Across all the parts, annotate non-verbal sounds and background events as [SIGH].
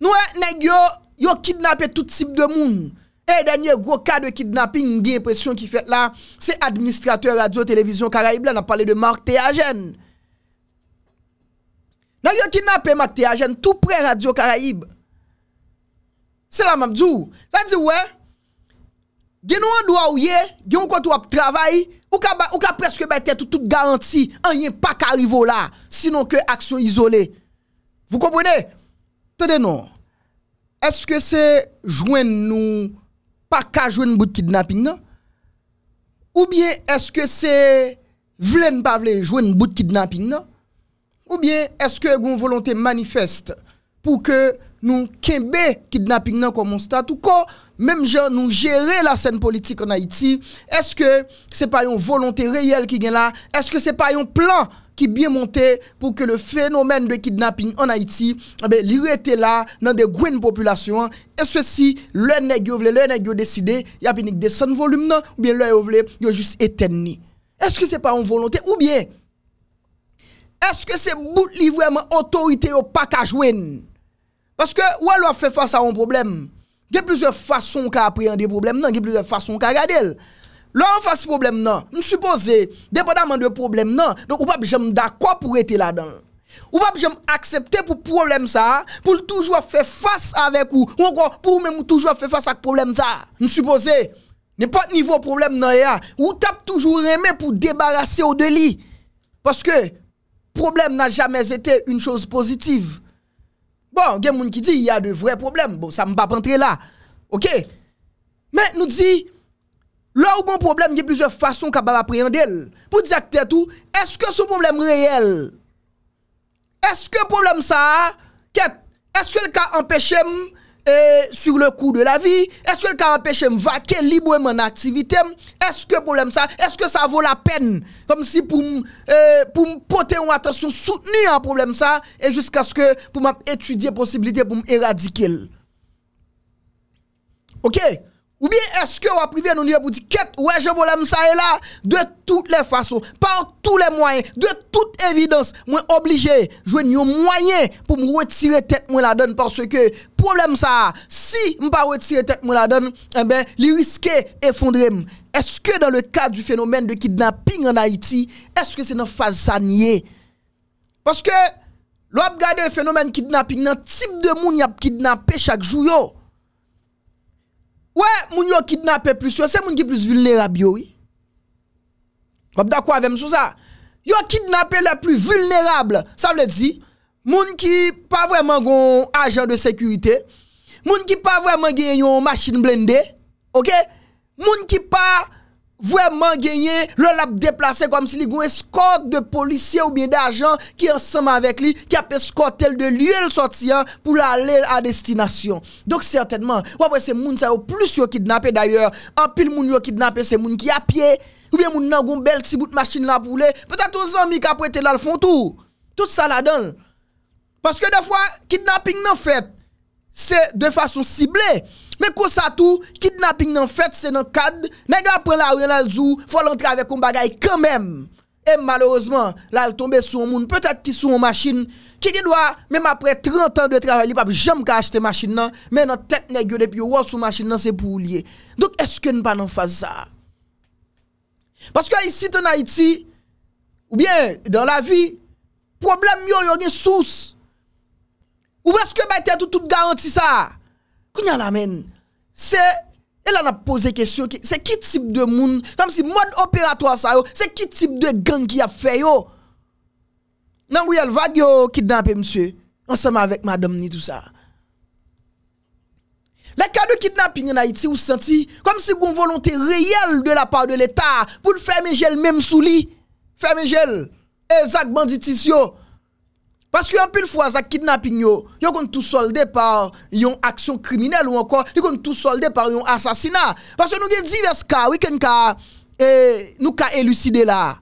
Nous, eh, nous, yo, yo kidnappé tout type de monde. Et eh, dernier gros cas de kidnapping, j'ai l'impression qui fait là, c'est administrateur radio télévision Caraïbes, on a parlé de Marc Théagène. nous yo kidnappé Marc Théagène tout près Radio Caraïbes. C'est la mamdou. Ça dit ouais. Gen nous on doua ou ye, gen ou travail ou ka, ba, ou ka presque tout, tout garanti, an pas pas qu'arrivo là, sinon que action isolée. Vous comprenez? Tade nou, eske se jwen nou pa ka jwen bout kidnapping nan? Ou bie eske se vlen pa vle jwen bout kidnapping nan? Ou bie eske gwen volante manifest pou ke nou kembe kidnapping nan koman stat? Ou ko, menm jan nou jere la sen politik an Haiti, eske se pa yon volante reyel ki gen la? Eske se pa yon plan? Ki biye monte pou ke le fenomen de kidnapping an Haiti li rete la nan de gwen populasyon. E se si lè nè gyo vle, lè nè gyo deside, y apenik desen volum nan, ou biye lè vle, y ou jis eten ni. Eske se pa an volonté ou biye? Eske se bout li vweman otorite yo pakajwen? Paske wè lò fè fasa an problem? Ge plizè fason ka apriyande problem nan, ge plizè fason ka gade lè. Là, on face problème, non. Je suppose, dépendamment de problème, non. Donc, on pas jamais d'accord pour être là-dedans. Ou pas accepter pour problème ça, pour toujours faire face avec vous, ou encore pour même toujours faire face à problème ça. Je suppose, pas niveau problème, non, ou tape toujours aimé pour débarrasser au de Parce que, problème n'a jamais été une chose positive. Bon, il y a qui dit il y a de vrais problèmes. Bon, ça ne va pas entrer là. OK? Mais nous dit, Lè ou bon problem, yè plusieurs façons kap ap ap reyandèl. Pou diak tè tou, eske sou problem reyèl? Eske problem sa, eske lè ka empèche m euh, sur le kou de la vi? Eske lè ka empèche m vake, libo m an aktivite? Eske problem sa, eske sa vò la pen? Kom si pou m potè ou euh, atasyon soutenu an problem sa, e jisk aske pou m ap etudye posibilite pou m eradike lè. Okè? Ou biye eske waprive nou niye pou di ket wè jè bolem sa e la? De tout le fason, par tout le mwayen, de tout evidens, mwen oblije jwen yon mwayen pou mwetire tet mwen la don. Parce ke problem sa, si mwen pa wetire tet mwen la don, ebe, li riske efondre mwen. Eske dan le kad du fenomen de kidnapping en Haiti, eske se nan faza nye? Parce ke, lò ap gade fenomen kidnapping nan tip de moun yap kidnapping chak jou yo? Ouè, moun yo kidnapè plus yo, se moun ki plus vilnerab yo wè? Wap da kwa ve m sou sa? Yo kidnapè la plus vilnerab, sa wè di, moun ki pa vwèman gwen anjan de sekurite, moun ki pa vwèman gwen yon machin blendè, moun ki pa Vwèman genye, lèl ap deplase kom si li gwen skot de polisye ou bie d'ajan ki ansama avèk li, ki apè skotel de lye l soti an pou l'alèl a destinasyon. Dok certainman, wapwè se moun sa yo plus yo kidnapè d'ayèr, apil moun yo kidnapè se moun ki apye, ou bie moun nan goun bel tsi bout maschine la pou lè, peta tout sa mi kapwète lal fontou. Tout sa la don. Paske defwa, kidnaping nan fèt, se de fason siblè. Men kousa tou, kidnaping nan fet se nan kad, negyo apren la ou yon al zou, folan trave kon bagay kanmen. E malorosman, la al tombe sou moun, petak ki sou yon masin, ki di dwa, men apre 30 an de trave li, pap jom ka achete masin nan, men nan tet negyo de pi yo wos ou masin nan se pou ou liye. Dok eske nou pa nan faze sa? Paske yon isi ton Haiti, ou bien, dan la vi, problem yon yon gen souse. Ou beske bete tout garanti sa? C'est la a se, Elle C'est na posé de monde? comme si mode opératoire ça, c'est qui type de gang qui a fait yo. Nan elle va kidnapper monsieur ensemble monsieur, ensemble avec madame ni tout ça. Les cas de kidnapping en Haïti, vous senti comme si une volonté réelle de la part de l'État pour le fermer gel même sous lui. Fermer gel. Exact banditisio. Paske yon pil fwa zak kidnapping yo, yon kon tou solde par yon aksyon kriminel ou ankon, yon kon tou solde par yon asasina. Paske nou gen divers ka, wik eh, en ka nou ka eluside la.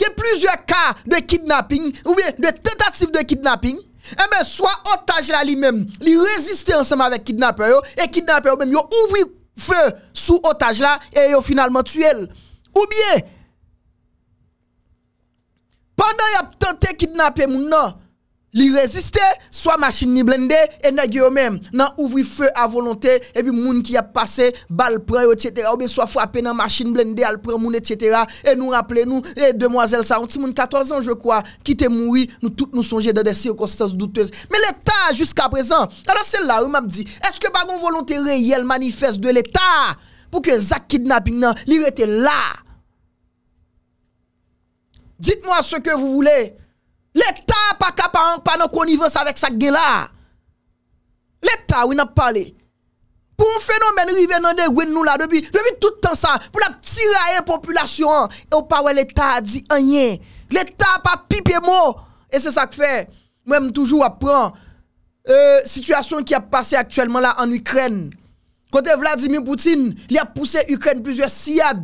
Gen plizye ka de kidnapping, oubyen, de tentatif de kidnapping, e eh men swa otaj la li men, li reziste ansama vek kidnapper yo, e kidnapper yo men yo ouvri fe sou otaj la, e yo finalman tue el. Oubyen, pandan yon tentatif kidnapper moun nan, li résister soit machine ni blende et nèg yo même nan ouvri feu à volonté et puis moun qui a passé balle prend etc. ou bien soit frappé dans machine blende al prend moun etc. et nous rappelez nous et demoiselle ça un moun 14 ans je crois qui te mouri nous toutes nous songer dans des circonstances douteuses mais l'état jusqu'à présent alors c'est là où m'a dit est-ce que pas une volonté réelle manifeste de l'état pour que Zach kidnapping nan li là dites-moi ce que vous voulez L'Etat pa kapa ank pa nan konnivez avèk sak gen la. L'Etat wè nan pale. Poun fenomen rive nan de gwen nou la debi, debi toutan sa, pou la ptire a yon populasyon, e w pa wè l'Etat a di anyen. L'Etat pa pipye mo, e se sak fe, mwèm toujou ap pran, e, sitwasyon ki ap pase aktuelman la an Ukren. Kote Vladimir Poutine, li ap puse Ukren pise siad.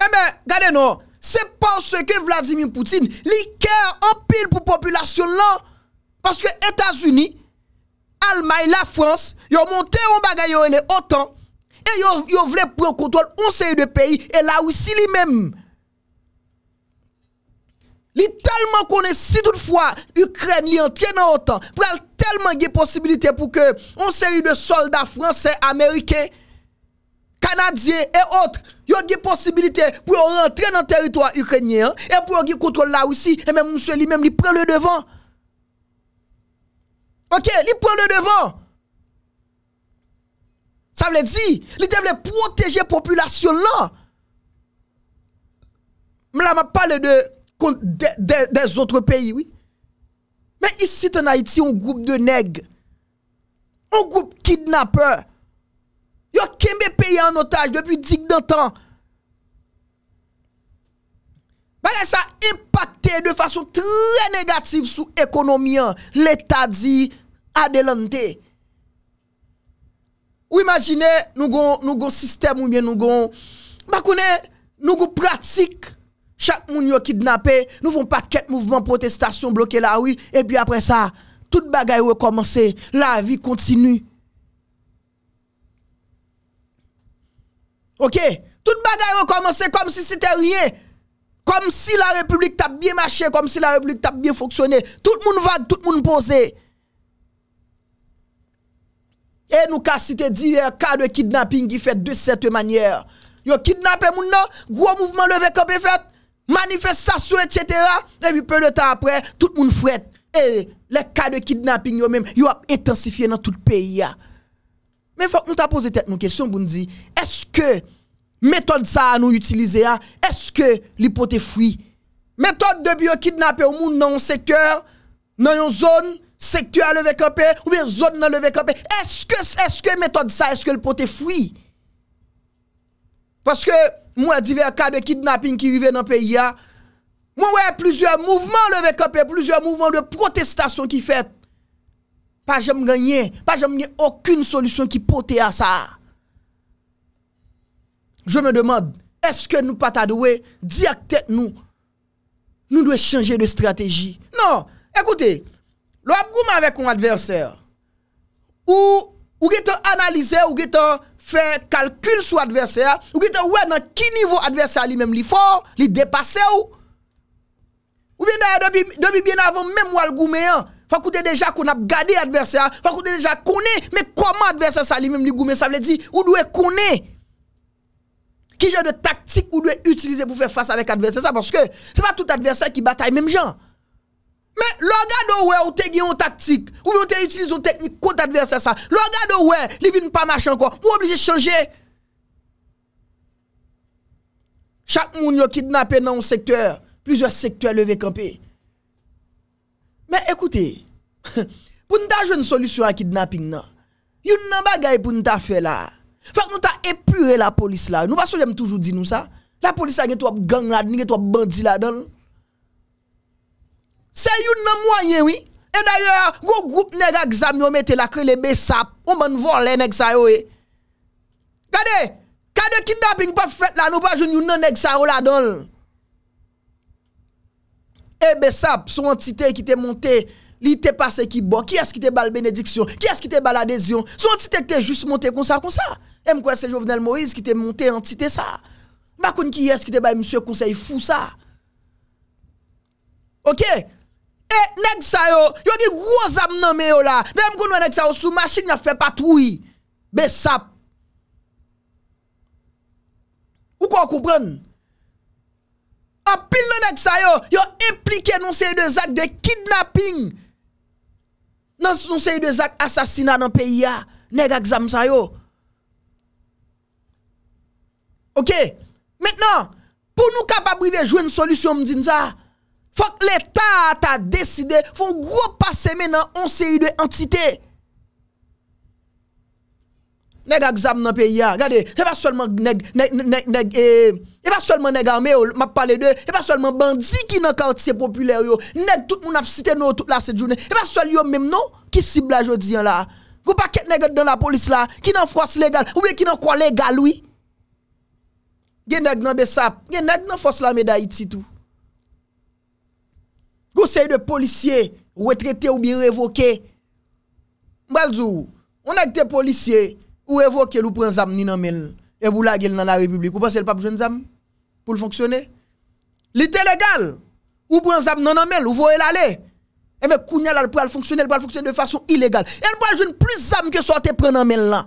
E mè, gade nou, e, Se pan se ke Vladimir Poutine li kè anpil pou populasyon lan. Paske Etats-Unis, Alma et la France yon monte yon bagay yon ene otan. E yon vle pren kontrol yon seri de peyi et la wisi li menm. Li talman konen si toutfwa, Ukren li entyen an otan. Pre al talman gen posibilite pou ke yon seri de soldat franse ameriken yon. Canadiens et autres, a des possibilité pour rentrer dans le territoire ukrainien et pour qui contrôle la Russie et même M. même il prend le devant. OK, il prend le devant. Ça veut dire, il devait protéger la population là. Là, je parle de, des autres pays, oui. Mais ici, en Haïti, un groupe de nègres, un groupe kidnappeurs, yo kembe yon notaj depi 10 dantan. Bagay sa impacte de fasyon tre negatif sou ekonomian leta di adelante. Ou imagine nou goun sistem ou bien nou goun bakounen nou goun pratik chak moun yo kidnape nou von paket mouvment protestasyon bloke la ouy e pi apre sa tout bagay wè komanse la vi kontinu. Ok, tout bagarre rekomanse comme si si c'était rien. Comme si la République t'a bien marché, comme si la République t'a bien fonctionné. tout le monde va, tout le monde pose. Et nous, ka cité divers cas de kidnapping qui fait de cette manière. Yo kidnappé moun gros mouvement levé campé fait, manifestation etc. Et puis peu de temps après, tout le monde fret. Et les cas de kidnapping yo même, yo a intensifié dans tout le pays. Men fwa mwen ta pose tet nou kesyon bon di, eske metode sa a nou utilize a, eske li pote fwi? Metode de biyo kidnape ou moun nan yon sektor, nan yon zon, sektor a levekope, ou yon zon nan levekope, eske metode sa, eske li pote fwi? Paske moun adive a ka de kidnapping ki vive nan peyi a, moun wè plusieurs mouvements levekope, plusieurs mouvements de protestation ki fète. Pa jèm ganyen, pa jèm nye akoun solusyon ki pote a sa a. Je me demande, eske nou pata dewe, di ak tek nou. Nou dwe chanje de strategi. Non, ekoute, lò ap goume avè kon adversè. Ou, ou gete analize, ou gete fè kalkül sou adversè. Ou gete wè nan ki nivou adversè li mèm li fò, li depase ou. Ou bin da, dobi bin avon mèm wò al goume an. Fwa koute deja kon ap gade adversea, fwa koute deja kone, me koman adversea sa li mem li goume, sa vle di, ou dwe kone, ki jè de taktik ou dwe utilize pou fè fase avèk adversea sa, porske se pa tout adversea ki bataye, mem jan. Me loga do wè ou te gè yon taktik, ou yon te utilize yon teknik kont adversea sa, loga do wè, li vin pa machan kwa, mou oblije chanje. Chak moun yon kidnape nan yon sektwer, plizwe sektwer leve kampe, Mè ekoutè, pou nou ta joun solisyon an kidnapping nan, youn nan bagay pou nou ta fè la, fèk nou ta epurè la polis la, nou ba sou jèm toujou di nou sa, la polis a gen tou ap gang la, gen tou ap bandi la donl. Se youn nan mwanyen wè, e dayè, gwo goup nega gzami omete la kre lebe sap, ou man vò lè nek sa yo wè. Gade, kade kidnapping pa fèt la nou ba joun youn nan nek sa yo la donl. E eh besap, sou antite ki te monte, li te pase ki bon, ki es ki te bal benediksyon, ki es ki te bal adesyon, sou antite ki te juste monte konsa konsa. E eh, mkwese Jovenel Moise ki te monte antite sa. Bakoun ki es ki te bal msye konsey fousa. Ok? E neg sa yo, yo ki gwoza mnamen yo la, nem konwe neg sa yo sou masik na fe patoui. Besap. Ou kwa o komprenn? A pil nou nek sa yo, yo implike nou se yi de zak de kidnapping. Nou se yi de zak asasina nan peyi ya, nek ak zam sa yo. Ok, menen, pou nou kapabrile jwen solisyon mdina sa, fok l'Etat a deside, fok gwo pase men nan nou se yi de antitey. Nèk a gzab nan pe ya. Gade, e, e pa solman nèk, nèk, nèk, nèk, nèk, eee... E pa solman nèk ame yo, map pale de. E pa solman bandi ki nan kartise popüler yo. Nèk tout moun ap site nou, tout la se jounen. E pa sol yo mèm nou, ki sibla jo diyan la. Gou pa ket nèk dan la polis la, ki nan fwos legal. Ouye ki nan kwa legal, ouye. Gen nèk nan besap. Gen nèk nan fwos lame da iti tou. Gou sey de polisye, ouwe trete oubi revoke. Mbalzou, ou nèk te polisye... Ou evoke el ou pren zam ni nan men. E bou lag el nan la republik. Ou pas el pa pren zam pou l'fonksyonne. Li te legal. Ou pren zam nan nan men. Ou vou el ale. E me kounel al prel fonksyonne. El prel fonksyonne de fasyon ilegal. El prel joun plis zam ke sote pren nan men la.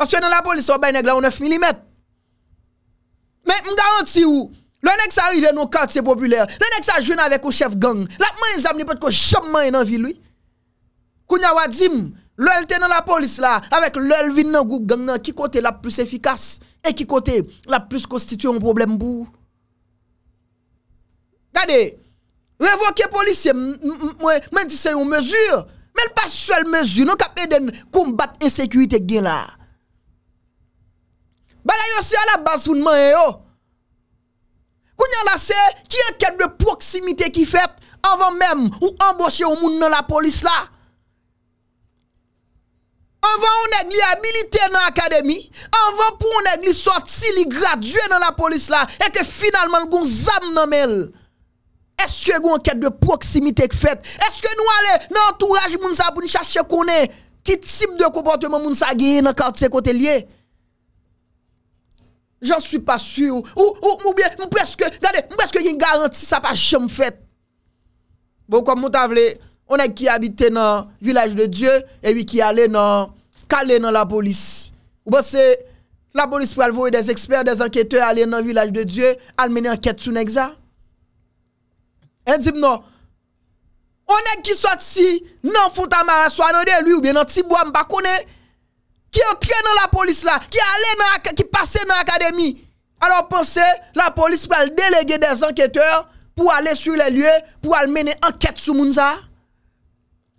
Pas kwen nan la polis ou bay neg la ou 9 milimetre. Men m garanti ou. Le nek sa arrive nou kart se populer. Le nek sa joun avek ou chef gang. La mwen zam ni pot ko jom man enanvi lui. Kounel wadzim. Lèl tè nan la polis la, avèk lèl vin nan goup gang nan, ki kote la plus efikas, e ki kote la plus konstituyon problem bou. Gade, revoke polis, mwen disè yon mèjur, mèl pas sel mèjur, nou kap eden koumbat insekuitè gen la. Bagay yo se, a la bas voun man e yo. Kounyan la se, ki an kèd de proksimite ki fèt, anvan mèm, ou anboche yon moun nan la polis la. An van ou neg li a bilite nan akademi, an van pou ou neg li sorti li graduè nan la polis la, e te finalman goun zam nan mel. Eske goun ket de proksimite k fèt? Eske nou ale nan entouraj moun sa pou ni chache konen ki tip de kompote moun sa geye nan karte se kote liye? Jansu pasur. Ou, ou, mou bie, mou preske, gade, mou preske yin garanti sa pa chè bon, mou fèt. Bon, kon mou tavle... On est qui habitait dans le village de Dieu et qui allait dans dans la police. Ou pensez, c'est la police pour voir des experts, des enquêteurs aller dans le village de Dieu, aller mener enquête sur Nexa. Et dit non. On est qui sorti non Fontamara soit dans de lui ou bien dans Tibois, pas connaît qui entre dans la police là, qui allait dans qui passait dans l'académie. Alors pensez la police va déléguer des enquêteurs pour aller sur les lieux pour aller mener enquête sur Mounza.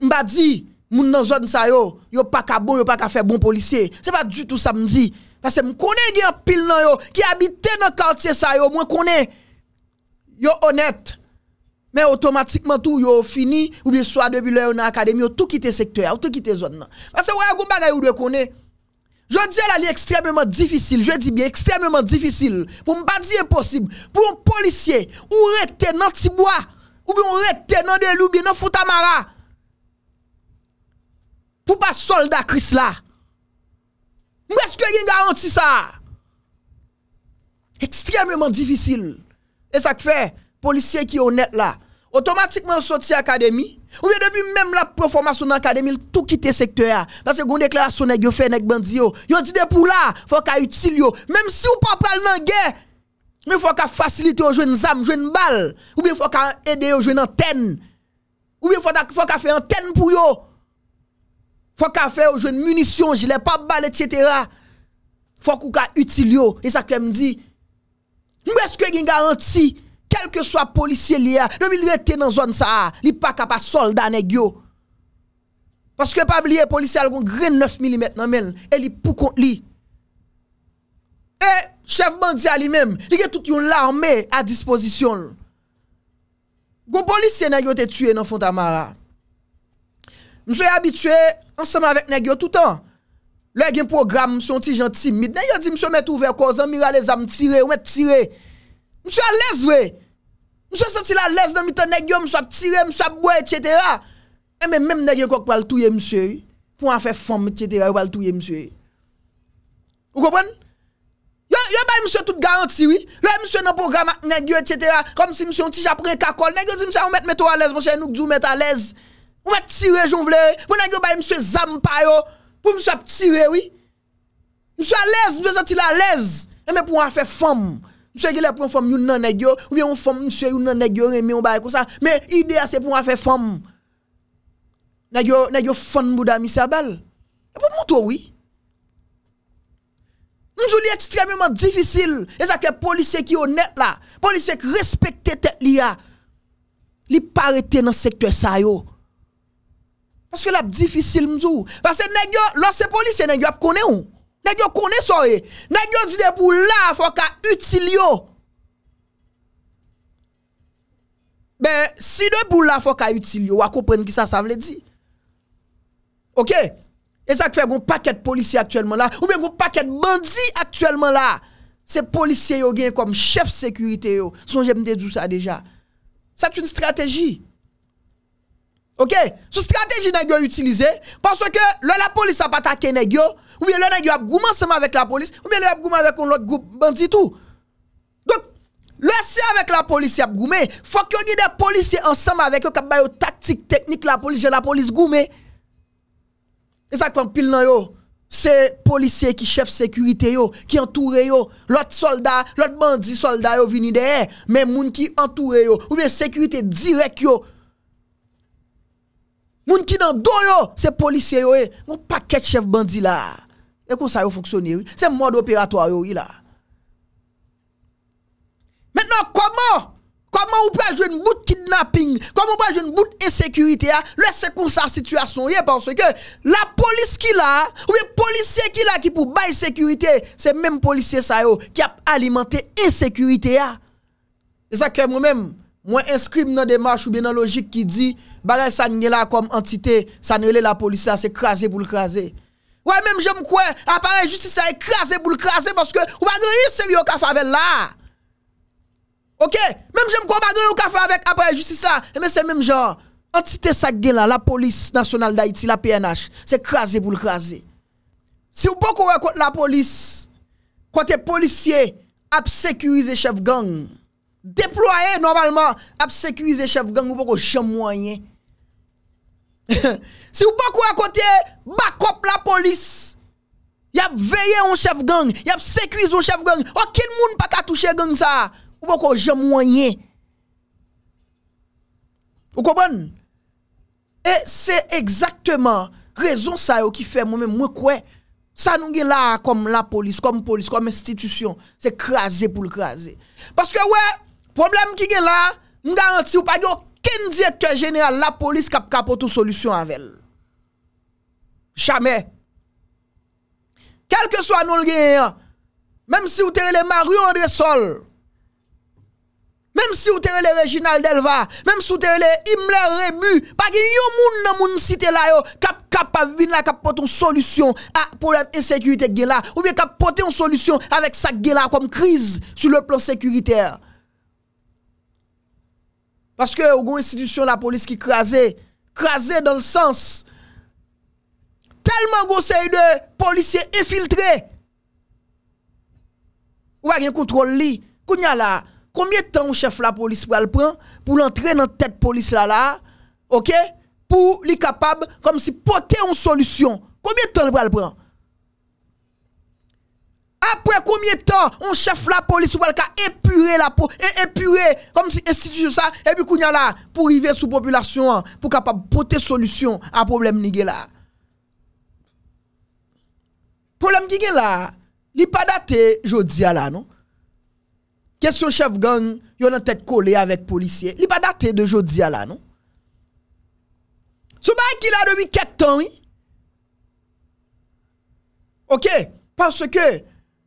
Mbadi, dit, moun nan zone sa yo, yo pas ka bon, yo pas ka faire bon policier. C'est pas du tout ça me dit. Parce que me connais gen pile nan yo qui habite dans quartier sa yo, moi connais. Yo honnête. Mais automatiquement tout yo fini ou bien soit depuis là dans académie, tout quitté secteur, tout quitté zone nan. Parce que ouais, gon bagay ou doit connaître. Je dis là, extrêmement difficile. Je dis bien extrêmement difficile. Pour me pas impossible. Pour un policier, ou retenant dans Tibois, ou bien retenant de loup, ou bien dans Foutamara. Pou pa soldat kris la. Mweske gen garanti sa. Ekstremement divisil. E sak fe, policye ki yon net la, otomatikman soti akademi, oube depi menm la performasyon akademi, l tout kite sektorya. Bas e goun dekla yon fenek bandi yo. Yon di depou la, fok a util yo. Mem si ou pa pal nangye, oube fok a fasilite yo jwen zam, jwen bal. Oube fok a ede yo jwen anten. Oube fok a fe anten pou yo. Fwa ka fe ou jwen munisyon, jilè pa balet, etc. Fwa kou ka util yo, e sakèm di. Mweske gen garanti, kelke swa polisye li ya, do mi lwete nan zon sa a, li pa kapa solda ne gyo. Paske pabliye, polisye algon gre 9 mm nan men, e li pou kont li. E, chevman di a li men, li gen tout yon larme a disposisyon. Goun polisye nan yo te tue nan fonta mara. Mse yo abitwe ansama avèk negyo toutan. Lè gen program mse yon ti jan timid. Nè yo di mse yo met ouver koz an mi ralè zan mtire, mwen tire. Mse yo alèz vè. Mse yo soti la lèz nan mi tan negyo mse wap tire, mse wap bwe, etc. Mè mè mèm negyo kòk waltouye mse yo, pou an fè fòm, etc. waltouye mse yo. Ou kopon? Yo bè mse yo tout garanti yo. Lè mse yo nan program ak negyo, etc. Kom si mse yo ntij apre kakol. Nè yo di mse yo mwen met ou alèz, mwen chè nou kdjou met alèz. Ou met tire joun vle, pou nan gyo baye mswe zampay yo, pou mswe ap tire, oui. Mswe alèz, mswe zantila alèz, e mè pou an fè fòm. Mswe gè lè pou an fòm yon nan nè gyo, ou mè yon fòm mswe yon nan nè gyo, mè yon baye kon sa. Mè ide a se pou an fè fòm. Nan gyo fòm mbouda misè bel. E pou mwoto, oui. Mzou li ekstremèman difisil, e zake polise ki yon net la. Polise ki respèkte tet li ya. Li parete nan sekte sa yo. Paske la ap difisil mzou. Paske negyo, los se polisye, negyo ap kone ou? Negyo kone sou e. Eh. Negyo di debou la foka utili yo. Ben, si debou la foka utili yo, wakopren ki sa, sa vle di. Ok? E sa ki fe bon paket polisye aktuelman la, ou men bon paket bandi aktuelman la, se polisye yo gen kom chef sekurite yo. Son jem de dou sa deja. Sa toun strategi. Ok, sou strategi nè gyo yon utilize Paswa ke lè la polis apatake nè gyo Ou bè lè nè gyo ap gouman seman avèk la polis Ou bè lè ap gouman avèk un lot group bandit ou Donk, lè se avèk la polis ap goume Fok yo gide polisye ansaman avèk yo Kap bayo taktik teknik la polis Jè la polis goume E sa kwen pil nan yo Se polisye ki chef sekurite yo Ki antoure yo Lot soldat, lot bandit soldat yo vini den Men moun ki antoure yo Ou bè sekurite direk yo Moun ki nan do yo, se polisye yo e, moun paket chef bandi la, e kon sa yo foksyonye yo, se mod operatoye yo e la. Mènenon kwa mò, kwa mò ou pwa jwè nou bout kidnapping, kwa mò ou pwa jwè nou bout esekurite ya, lè se kon sa situasyon ye, pwanswe ke la polis ki la, ou e polisye ki la ki pou bay esekurite, se mèm polisye sa yo ki ap alimante esekurite ya. E sa kre mò mèm. Mwen inskrim nan demarch ou ben nan logik ki di, bagay sa nye la kom entite, sa nye le la polis la, se krasi pou l'krasi. Ou e menm jem kwe, apare justice la e krasi pou l'krasi, poske ou bagay se yon kaf avè la. Ok? Menm jem kwe, bagay yon kaf avè apare justice la, e eh menm se menm jan, entite sa gen la, la polis nasyonal da iti, la PNH, se krasi pou l'krasi. Si ou poko wè kont la polis, kont e polisye, ap sekurize chev gang. Deploye normalman Ap sekwize chef gang ou pou kou jemwanyen Si ou pou kou akote Bakop la polis Yap veye an chef gang Yap sekwize an chef gang Akin moun pa ka touche gang sa Ou pou kou jemwanyen Ou kou bon E se ekzakteman Rezon sa yo ki fe moun men mwen kwe Sa nou gen la kom la polis Kom polis, kom institusyon Se kraze pou le kraze Paske we Problem ki gen la, m garanti ou pa gyo ken direktor jeneral la polis kap kapot ou solusyon avèl. Chame. Kelke so anon l gen yon, mem si ou terele Mario Andresol, mem si ou terele Reginald Delva, mem si ou terele Imler Rebu, pa gen yon moun nan moun sitè la yo, kap kap avin la kap pot ou solusyon a problem e sekurite gen la, ou biye kap pot ou solusyon avèk sak gen la kom kriz sou le plon sekuriteyre. Paske ou goun institisyon la polis ki krasè, krasè dan l sens. Telman goun sey de polis se infiltre. Ou a gen kontrol li. Koun ya la, koumye tan ou chef la polis pral pran pou l'entren nan tet polis la la, ok? Pou li kapab, kom si pote yon solusyon. Koumye tan pral pran? apre koumye tan, on chef la polis, sou bal ka epure la po, e, epure, kom si estituse sa, epi kounyan la, pou rive sou populasyon, pou kapap pote solusyon, an problem ni gen la. Problem ki gen la, li pa date, jodi ya la, non? Kèsyon chef gang, yon an tèt kole avèk polisye, li pa date de jodi ya la, non? Sou bal ki la dewi ket tan, ok? Pansè ke,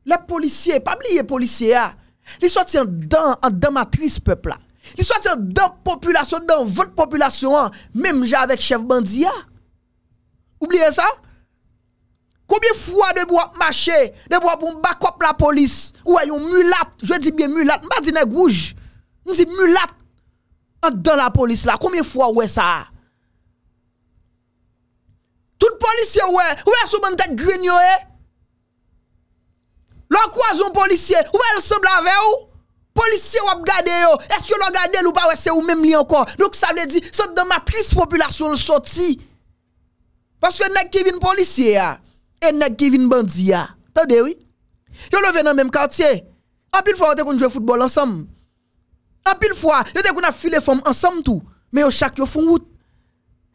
Le polisye, pa bli ye polisye ya? Ah. Li sot yon dan, an dan matris pepla. Li sot yon dan populasyon, dan vod populasyon an, menm javek chev bandiya. Ah. Oubliye sa? Koumye fwa de bo ap mache, de bo ap mbakop la polis, ou ayon mulat, jwe di biye mulat, mba di ne gouj, mzi mulat, an dan la polis la, koumye fwa ouwe sa? Tout polisye ouwe, ouwe sou mante grinyo e? Ouwe? Lò kwa zon polisye, wè lè sèm blan vè ou? Polisye wè b gade yo. Eske lò gade lò pa wè se ou mèm li ankon. Lò kwa sa vè di, sèm dè matris populasyon lè sò ti. Paske nèk ki vin polisye ya, e nèk ki vin bandi ya. Tè ou de wè? Yo lè vè nan mèm kawtse. Anpil fwa wè te konjwe foutbol ansam. Anpil fwa, yo te konjwe filé fòm ansam tou. Mè yo chak yo foun wout.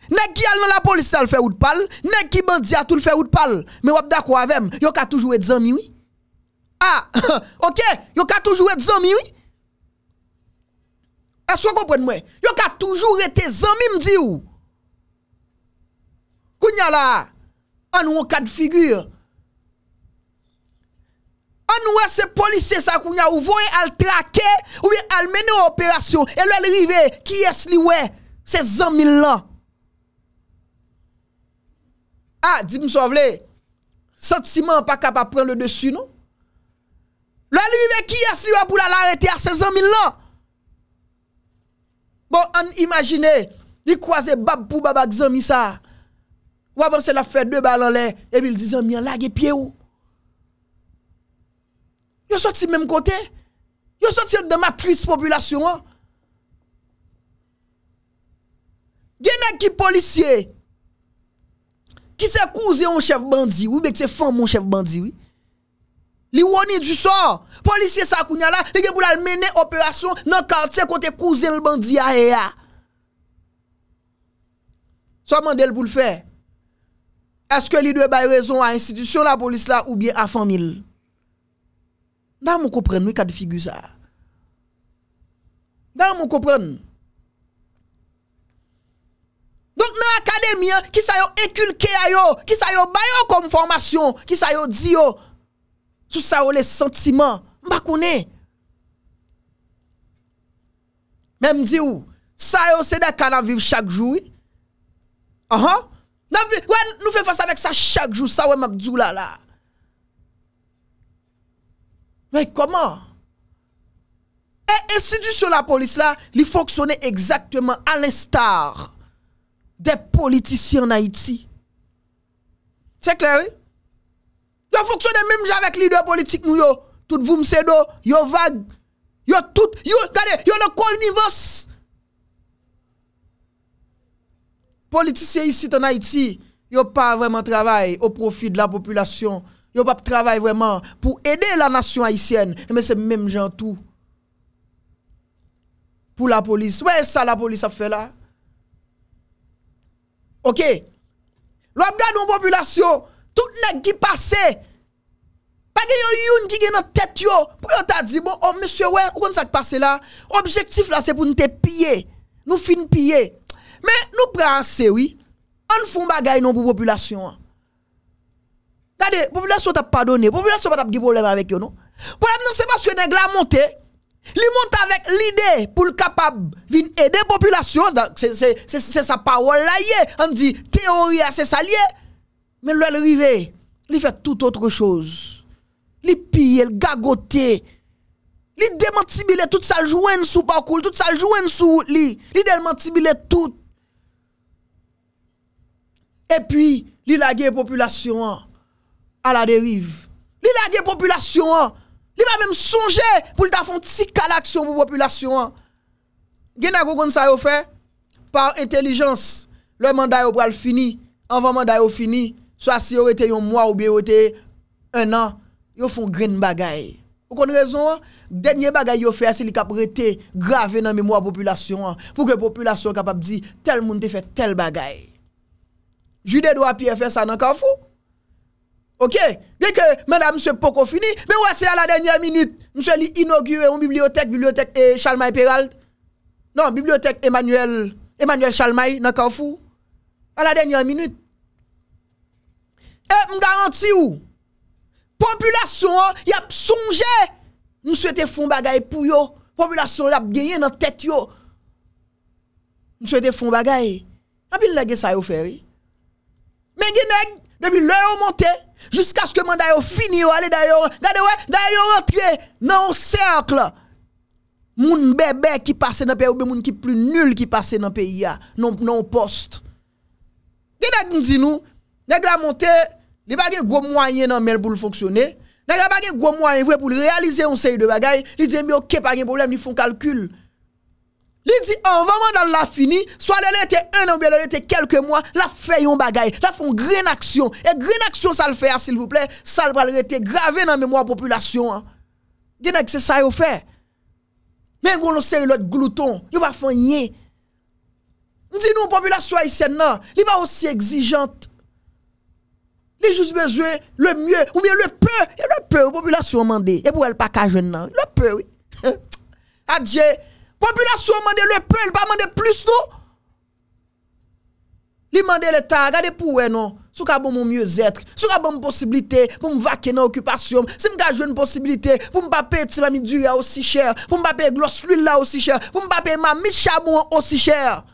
Nèk ki al nan la polisye al fè wout pal. Nèk ki bandi ya tout fè wout pal A, ah, [COUGHS] ok, yo ka toujou et zami, oui? E, sou kompren mwen? Yo ka toujou et te zami, mdi ou? Kounya la, an ou an ka de figyur? An ou e se polise sa kounya ou? Voye al trake, ou al mene operasyon? E lè lè rive, ki es li ou e? Se zami lè. A, ah, di msovle, sot si mwen pa kap apren le desu, nou? La libe ki yasi wapou la la rete a se zanmine la. Bo an imagine, li kwa ze bab pou babak zanmi sa, wapon se la fe dwe balan le, e bil di zanmian la ge pye ou. Yo sot si menm kote, yo sot si de matris populasyon an. Gen ek ki polisye, ki se kouze yon chev bandi, wibek se fom yon chev bandi, wibek se fom yon chev bandi, Li woni du son, polisye sa kounya la, li gen pou la menen operasyon nan karte kote kouzen l bandi a he ya. Soman del pou l fe, eske li dwe bay rezon a institisyon la polis la ou bie a famil. Nan moun koupren, wè kade figu sa? Nan moun koupren? Donk nan akademye, ki sa yo ekulke a yo, ki sa yo bay yo konm formasyon, ki sa yo di yo. Sous sa ou le sentiman, mba kone? Mwen mdi ou, sa ou se dek anan viv chak jou? Anhan? Nan vi, wè nou fè fòs avèk sa chak jou, sa wè mwak djou la la? Mwen, koman? E insidu sou la polis la, li fòksyonè ekzaktwèman an lè star de politisi an Haiti. Tèk lè wè? Yo foksyon de mèm jan vek lide politik mou yo. Tout vou mse do. Yo vag. Yo tout. Yo gade. Yo nan konnivos. Politisye yisi tan Haiti. Yo pa vèman travay. O profi de la populasyon. Yo pa travay vèman. Pou ede la nasyon Haitienne. Mèm se mèm jan tout. Pou la polis. Mè sa la polis a fè la. Ok. Lop gade yon populasyon. Yo. Tout nèk ki pase. Pake yo youn ki gen nan tèt yo. Pou yo ta di, bon, oh, monsieur, wè, ou kon sa ki pase la? Objektif la, se pou nou te piye. Nou fin piye. Mè, nou pre anse, wè, an foun bagay nou pou populasyon. Kade, populasyon tap padone. Populasyon patap ki problem avèk yo, nou. Pou non, la mè, se paske nèk la monte, li monte avèk l'ide pou l'kapab vin edè populasyon. Se sa pa wòl la ye, an di, teorye a se sa liye. Men lè l'rive, li fè tout autre chose. Li piye, l'gagote. Li demantibilè tout sa ljouen sou pa koul, tout sa ljouen sou li. Li demantibilè tout. E pi, li lage population an. A la derive. Li lage population an. Li va mèm sonje pou lta fon tsi kalaksyon pou population an. Gen a kou kon sa yo fè? Par intelijans, lè manday yo pral fini, an van manday yo fini. So a si yo rete yon mwa ou bi yo rete un an, yo fon gren bagay. Fokon rezon, denye bagay yo fè se li kap rete grave nan mwen mwa populasyon, pou ke populasyon kapap di, tel moun te fè tel bagay. Jude do api e fè sa nan ka fò. Ok, bè ke mena mse poko fini, mè wè se a la denye minute, mse li inaugurè yon bibliotèk, bibliotèk Chalmai Peralt, nan bibliotèk Emmanuel Chalmai nan ka fò. A la denye minute, E m garanti ou? Populasyon y ap sonje. M souete fon bagay pou yo. Populasyon y ap genye nan tet yo. M souete fon bagay. A vil nage sa yo feri? Men gen neg, debi lè yo monte, jiskas keman dayo fini yo, ale dayo, dayo yo rentye nan ou serkle. Moun bebe ki pase nan peyo, be moun ki plu nul ki pase nan peyi ya, nan ou non post. Gen neg m zinou, neg la monte, Li bagay gwo mwanyen nan men pou l'fonksyone Nega bagay gwo mwanyen vwe pou l'realize yon sey de bagay Li di en bi ok pa gen problem ni fon kalkyl Li di an vaman dan la fini So an lè lè te en an be lè lè te kelke mwa La fey yon bagay La fon gren aksyon E gren aksyon sa l'fer s'il vous plè Sa l'pral rete grave nan mè mwa populasyon Dina kise sa yon fe Men gwo lò sey lòt glouton Yon va fon nye Ndi nou populasyon yon sey nan Li ba osi egzijant Les juste besoin, le mieux, ou bien le peu, et le peu, la population demander et pour elle pas qu'à jeune, le peu, oui. [LAUGHS] Adieu, population demander le peu, elle pas demandé plus, non? Li le l'État, regardez pour elle, non? Sou bon mon mieux-être, sou ka bon possibilité pour me vaquer dans l'occupation, si me joué une possibilité pour me pas payer la aussi cher, pour me pas payer gloss l'huile là aussi cher, pour me pas payer ma charbon aussi cher.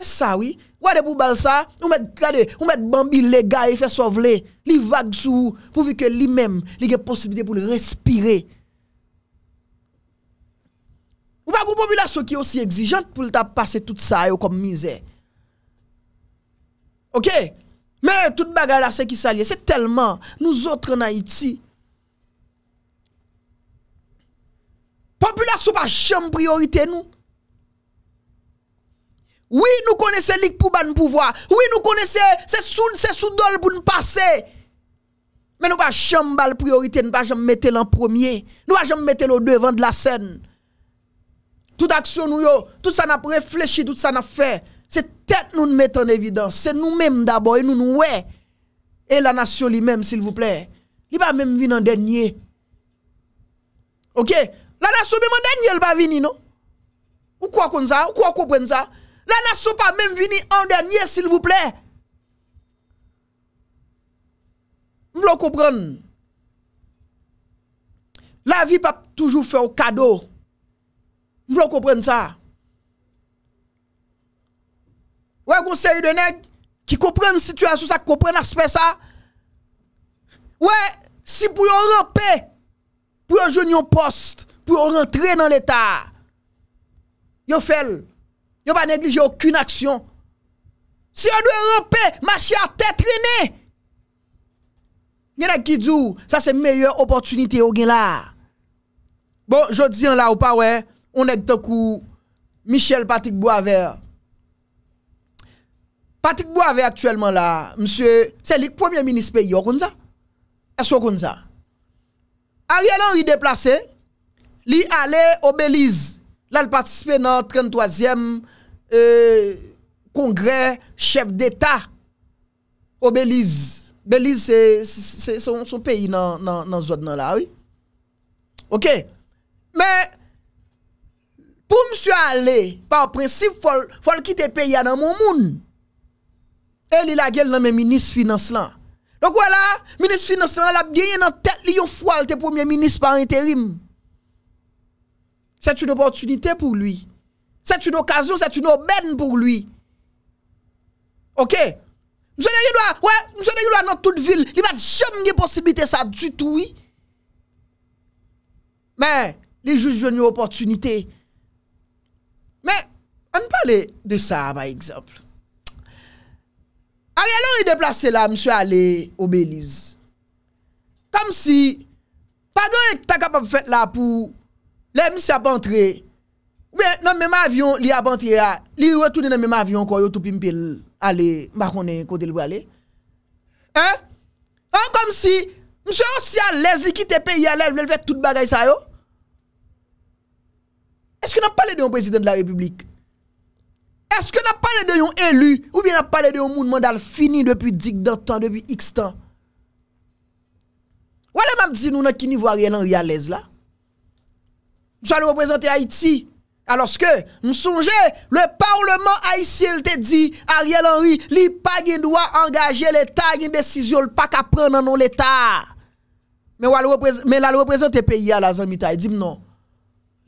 Et ça, oui, Ouade pou bal sa, ou met bambi le ga e fe sovle, li vag sou pou vi ke li menm li gen posibite pou li respire. Ou pa pou populasyon ki yo si egzijant pou lita pase tout sa yo kom mize. Ok, me tout bagay la se ki sa liye, se telman nou zotre nan iti. Populasyon pa chem priorite nou. Oui, nous connaissons l'IC pour nous pouvoir. Oui, nous connaissons, c'est sous, c'est dol pour nous passer. Mais nous pas jamais la priorité, nous pas jamais mettre en premier. Nous pas jamais mettre le devant de la scène. Tout action nous yo, tout ça n'a réfléchi, tout ça n'a fait. C'est tête nous mettons en évidence. C'est nous-mêmes d'abord et nous nous ouais. Et la nation lui-même, s'il vous plaît. Il pas même venir en dernier. OK? La nation même en dernier, elle pas venir non. Ou quoi comme ça? Ou quoi comprendre ça? La nation pas même vini en dernier, s'il vous plaît. Vous voulez comprenez. La vie pas toujours fait au cadeau. Vous voulez comprenez ça. Ouais, conseil de nèg qui comprennent la situation, ça comprennent l'aspect ça. Ouais, si pour yon ramper, pour yon jouer un poste, pour yon rentrer dans l'État, yon fait a pas négliger aucune action. Si on doit ramper, marcher à tête née. Il y en a qui disent, ça c'est meilleure opportunité au là. Bon, je dis là ou pas ouais, on est de Michel Patrick Boisvert. Patrick Boisvert actuellement là, monsieur, c'est le premier ministre pays, comme ça. Est-ce qu'on ça Ariel Henry déplacé, Il allait au Belize. Là, il participe dans 33e euh, congrès, chef d'État, au oh, Belize. Belize, c'est son, pays dans la zone là, oui. Ok. Mais, pour monsieur Allé par principe, il faut, faut quitter le pays dans mon monde. Et il a gueule dans mes ministres là. Donc voilà, ministre finance a gagné dans tête li a fois le premier ministre par intérim. C'est une opportunité pour lui. Sèt un okasyon, sèt un omen pou lwi. Ok? Mse de Yilwa, wè, mse de Yilwa nan tout vil, li mwen jen nge posibite sa du toui. Mè, li jen jen yon oportunite. Mè, an pale de sa, mè ekzople. Ar yalè yon de plase la, mse alè obelize. Kam si, pagon yon takap ap fèt la pou lè mse ap antre yon Ou bè nan mèm avyon li apant yè a, li yotouni nan mèm avyon kwa yo toupim pèl alè, mbakonè kontèl wè alè? An? An kom si, msè an si an lèz li ki tepe yè alè, vle lè fè tout bagay sa yo? Eske nan pale de yon prezident de la republik? Eske nan pale de yon elu, ou bè nan pale de yon moun mandal fini dèpou dik dèpou tan, dèpou x tan? Wale mèm di nou nan ki nivou a rè lan rè alèz la? Msè an lè wè prezente Haiti? aloske m sonje, le parlement Haitien te di, Ariel Henry li pa gen do a angaje l'Etat, gen desisyon pa ka pren nanon l'Etat. Men la l'weprezent te peyi a la zanmita, e dim non.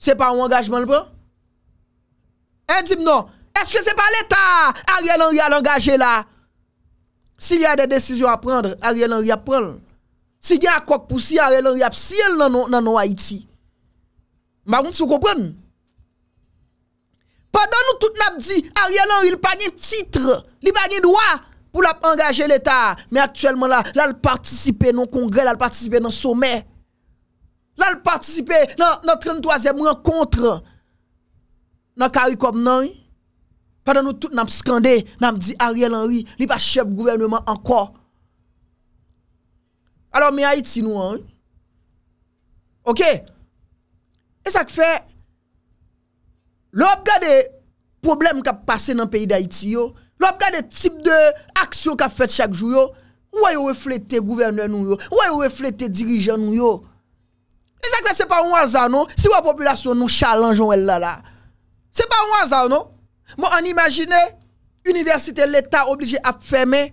Se pa ou angajman l'pren? E dim non. Eske se pa l'Etat? Ariel Henry a l'angaje la. Si y a de desisyon a pren, Ariel Henry a pren. Si y a kokpousi, Ariel Henry a pren. Si y a nanon Haiti, m akoun sou kouprenn? Padan nou tout nan ap di Ariel Henry li pa gen titre, li pa gen doa pou la ap angaje l'Etat. Me aktuelman la, la l'partisipe nan kongre, la l'partisipe nan sommet. La l'partisipe nan 33e mwenkontre nan karikop nan. Padan nou tout nan ap skande, nan ap di Ariel Henry li pa chep gouvernement anko. Alors me a iti nou an. Ok. E sak fe? L'op des problème qui a passé dans le pays d'Haïti, l'op gade type de action qui a fait chaque jour, ou est reflété gouverneur nous, ou est reflété dirigeant nous. Et ça c'est pas un hasard non, si la population nous challenge elle là là. C'est pas un hasard non. Moi on imagine université l'état obligé à fermer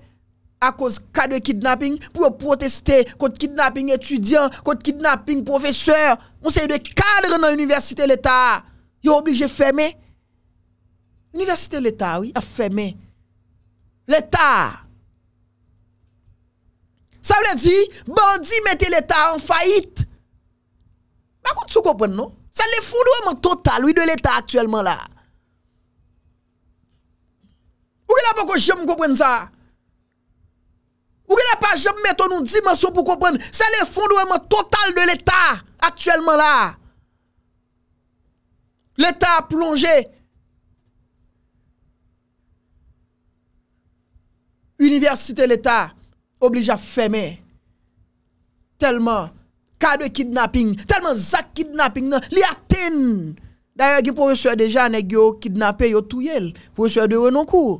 à cause cas de kidnapping pour protester contre kidnapping étudiant, contre kidnapping professeur, on sait de cadre dans l'université l'état. Oblige ferme Universite l'Etat, oui, a ferme L'Etat Sa ou le di, bandi mette l'Etat En faite Bakon sou kopwen, non? Sa le fondouman total, oui, de l'Etat aktuelman la Ou ke la pa kou jem kopwen za? Ou ke la pa jem mette nou dimansyon pou kopwen Sa le fondouman total de l'Etat Aktuelman la L'État a plongé. Université l'État oblige à fermer. Tellement. Kade kidnapping. Tellement zak kidnapping nan. Li a ten. Da yon ki professeur deja, neg yon kidnappe yon touyel. Professeur de yon non kou.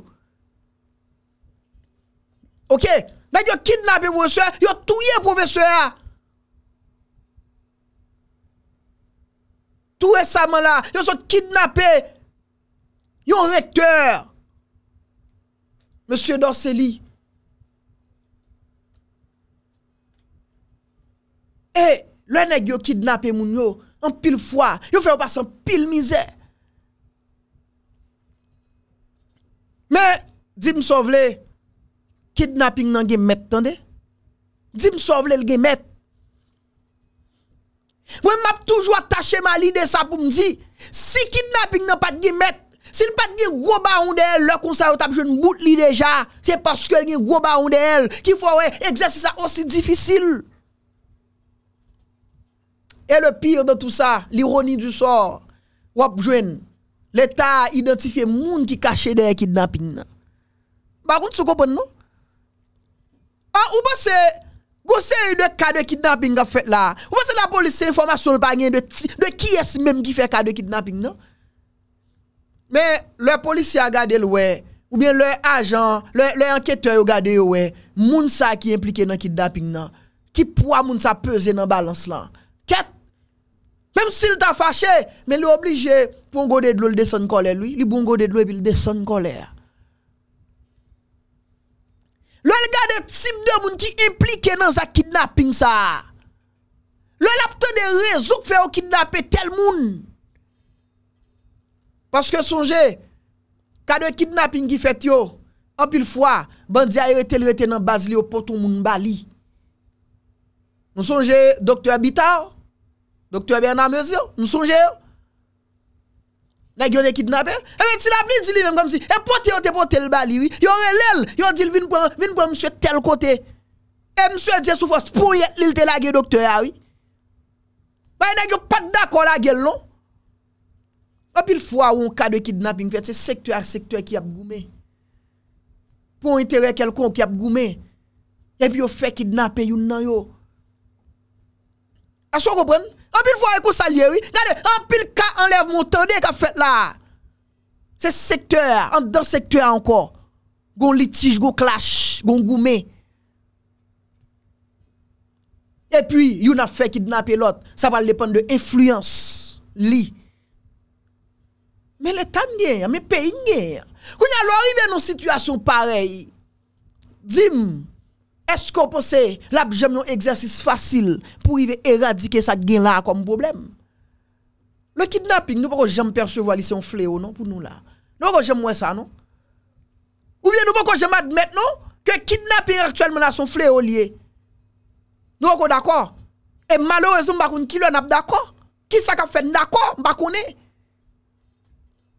Ok. Neg yon kidnappe professeur, yon touyel professeur a. Tou e sa man la, yo sot kidnape, yo rektor. Monsie Dorsely. E, lwen e gyo kidnape moun yo, an pil fwa, yo fè ou pas an pil mizè. Me, di msovle, kidnapping nan gen met, tande? Di msovle l gen met. Moi, m'a toujours attaché ma l'idée ça pour me dire, si kidnapping n'a pas de mettre, s'il pas de gros baron elle, le conseil t'a jeune bout li déjà, c'est parce que y a gros baron elle, qu'il faut exercer ça aussi difficile. Et le pire de tout ça, l'ironie du sort, wap a l'État identifie monde qui caché derrière kidnapping. Par contre, tu comprends non? Ah, ou pas c'est Gose yu de kade kidnapping a fet la. Ou vese la polisi informasyon l pa gen de kies menm ki fe kade kidnapping nan. Men, lè polisi a gade l wè. Ou bien lè agent, lè ankete yu gade yu wè. Moun sa ki implike nan kidnapping nan. Ki pou a moun sa peze nan balans lan. Ket! Menm si l ta fache, men lè oblige pou ngode dlo l desen kolè l wè. Li pou ngode dlo l desen kolè a. Lè lè gade tsyp de moun ki implike nan sa kidnapping sa. Lè lè apte de rezouk fe ou kidnape tel moun. Paske sonje, kade ou kidnapping ki fet yo, anpil fwa, bandia yon etel yon etel nan bazile ou poton moun bali. Monsonge, doktor Abitao, doktor Bernard Meuse, monsonge yo, Nagyo te kidnapè? Ewe, ti la pli di li men kom si. E eh, potè yo te potè l bali, oui. Yo re lèl, yo di vin pou msè tel kote. E eh, msè di sou fòs pou yè li te lage doktè ya, ah, oui. Baye nagyo pat da kon lage lò. A pi l fwa ou yon kadwe kidnaping fè, te sektwè a sektwè ki ap goumè. Pon yon terè kelkon ki ap goumè. E pi yo fè kidnapè yon nan yo. A ah, so gò pren? An pil fwa e kousa liye, wi. Gade, an pil ka enlev moun tende ka fet la. Se sektèr, an dan sektèr anko. Gon litij, gon klash, gon goume. E pi, yon a fe kidnap e lot. Sa pal depan de influence li. Men letan nye, men pey nye. Kou nye alorive nou situasyon parey. Dime. Dime. Est-ce qu'on pense là j'aime un exercice facile pour éradiquer ça gain là comme problème Le kidnapping nous ne pas jamais percevoir c'est un fléau non pour nous là. Nous pas jamais ça non Ou bien nous pas jamais admettre que que kidnapping actuellement là son fléau lié. Nous pas d'accord Et malheureusement pas qui pas n'a d'accord Qui ça qui fait d'accord pas bah,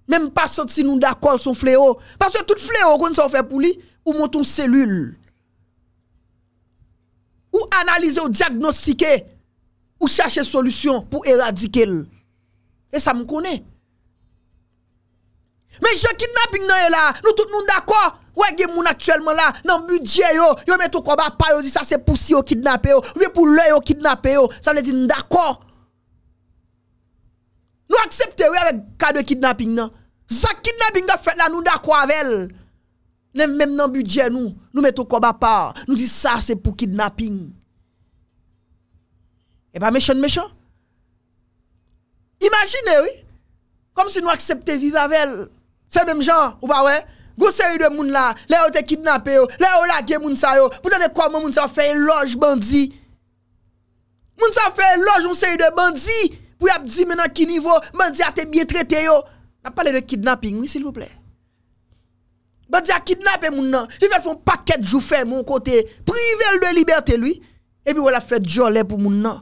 même pas si nous d'accord son fléau parce que tout fléau qu'on fait pour lui ou monte une cellule Analyze ou diagnostike ou chache solusyon pou eradike el. E sa moun kone. Men je kidnapping nan e la, nou tout nou ndakwa. Ou e gen moun aktuelman la, nan budget yo, yo meto kwa ba pa yo, di sa se pou si yo kidnape yo. Ou e pou le yo kidnape yo, sa moun e di ndakwa. Nou aksepte yo e avek kado kidnapping nan. Sa kidnapping a fèt la, nou ndakwa vel. Nem men nan budget nou, nou meto kwa ba pa, nou di sa se pou kidnapping. Et pas méchant, méchant. Imaginez, oui. Comme si nous acceptions vivre avec elle. C'est même genre, ou pas, ouais. Vous série de moun là, les ont été kidnappés, oh. les ont lagué moun sa yo. Oh. Pour donner comment moun sa fait loge bandit. Moun sa fait loge, on série de bandit Pour y dire maintenant qui niveau, bandit a été bien traité yo. Oh. N'a pas de kidnapping, oui, s'il vous plaît. Bandit a kidnappé moun nan. Il fait un paquet de jouffé mon côté, privé de liberté lui. Et puis voilà fait jolé pour moun nan.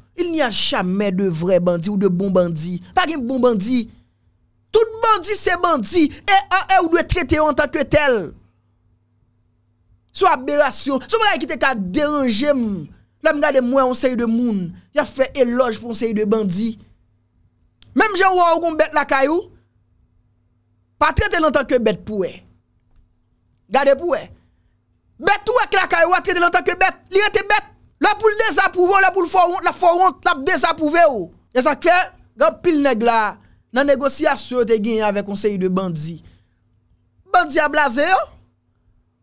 Il n'y a chame de vre bandi ou de bon bandi. Pa gen bon bandi. Tout bandi se bandi. E a e ou dwe trete yo an tanke tel. Sou aberasyon. Sou mwen a ekite ka deranje moun. La m gade mwen an sey de moun. Ya fe eloj pou an sey de bandi. Mem jen wou a ou kon bet la kayo. Pa trete yo an tanke bet pou e. Gade pou e. Bet ou e k la kayo a trete yo an tanke bet. Li rete bet. La pou l'dezapouvon, la pou l'forwant, la forwant l'ap dezapouvè ou. E zak fè, gan pil neg la, nan negosya sou te gen yon avè konseyi de bandzi. Bandzi a blazè oh.